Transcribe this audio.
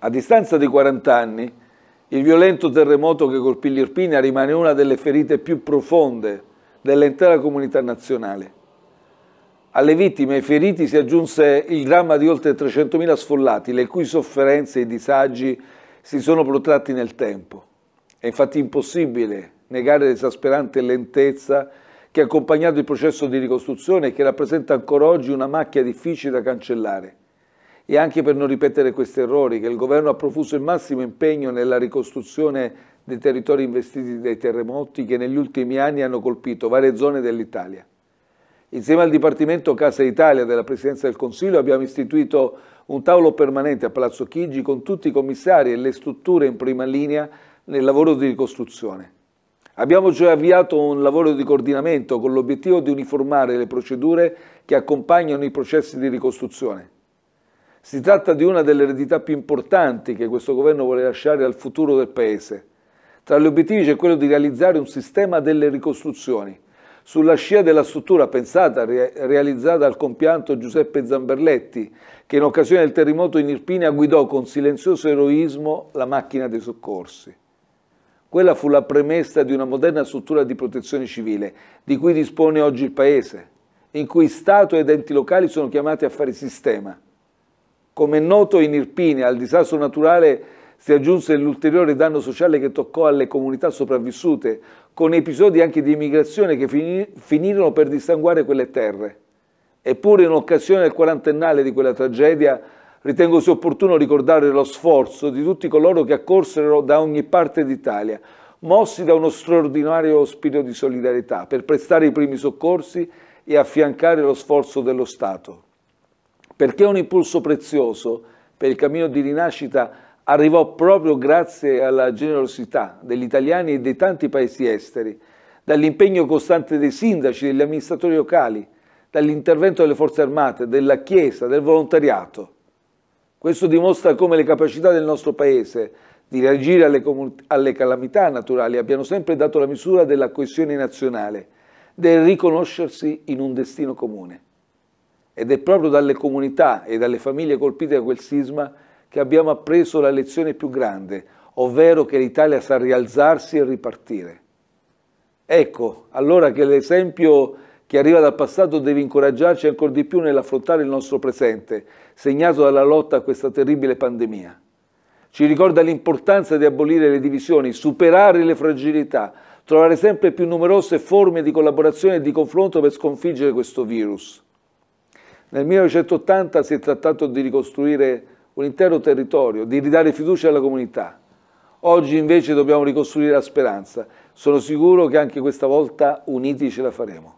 A distanza di 40 anni, il violento terremoto che colpì l'Irpinia rimane una delle ferite più profonde dell'intera comunità nazionale. Alle vittime e ai feriti si aggiunse il dramma di oltre 300.000 sfollati, le cui sofferenze e disagi si sono protratti nel tempo. È infatti impossibile negare l'esasperante lentezza che ha accompagnato il processo di ricostruzione e che rappresenta ancora oggi una macchia difficile da cancellare e anche per non ripetere questi errori, che il governo ha profuso il massimo impegno nella ricostruzione dei territori investiti dai terremoti che negli ultimi anni hanno colpito varie zone dell'Italia. Insieme al Dipartimento Casa Italia della Presidenza del Consiglio abbiamo istituito un tavolo permanente a Palazzo Chigi con tutti i commissari e le strutture in prima linea nel lavoro di ricostruzione. Abbiamo cioè avviato un lavoro di coordinamento con l'obiettivo di uniformare le procedure che accompagnano i processi di ricostruzione. Si tratta di una delle eredità più importanti che questo governo vuole lasciare al futuro del Paese. Tra gli obiettivi c'è quello di realizzare un sistema delle ricostruzioni, sulla scia della struttura pensata, re realizzata al compianto Giuseppe Zamberletti, che in occasione del terremoto in Irpina guidò con silenzioso eroismo la macchina dei soccorsi. Quella fu la premessa di una moderna struttura di protezione civile, di cui dispone oggi il Paese, in cui Stato ed enti locali sono chiamati a fare sistema. Come è noto in Irpine al disastro naturale si aggiunse l'ulteriore danno sociale che toccò alle comunità sopravvissute, con episodi anche di immigrazione che finirono per dissanguare quelle terre. Eppure in occasione del quarantennale di quella tragedia ritengo sia opportuno ricordare lo sforzo di tutti coloro che accorsero da ogni parte d'Italia, mossi da uno straordinario spirito di solidarietà per prestare i primi soccorsi e affiancare lo sforzo dello Stato perché un impulso prezioso per il cammino di rinascita arrivò proprio grazie alla generosità degli italiani e dei tanti paesi esteri, dall'impegno costante dei sindaci, degli amministratori locali, dall'intervento delle forze armate, della Chiesa, del volontariato. Questo dimostra come le capacità del nostro Paese di reagire alle, alle calamità naturali abbiano sempre dato la misura della coesione nazionale, del riconoscersi in un destino comune. Ed è proprio dalle comunità e dalle famiglie colpite da quel sisma che abbiamo appreso la lezione più grande, ovvero che l'Italia sa rialzarsi e ripartire. Ecco, allora che l'esempio che arriva dal passato deve incoraggiarci ancora di più nell'affrontare il nostro presente, segnato dalla lotta a questa terribile pandemia. Ci ricorda l'importanza di abolire le divisioni, superare le fragilità, trovare sempre più numerose forme di collaborazione e di confronto per sconfiggere questo virus. Nel 1980 si è trattato di ricostruire un intero territorio, di ridare fiducia alla comunità. Oggi invece dobbiamo ricostruire la speranza. Sono sicuro che anche questa volta uniti ce la faremo.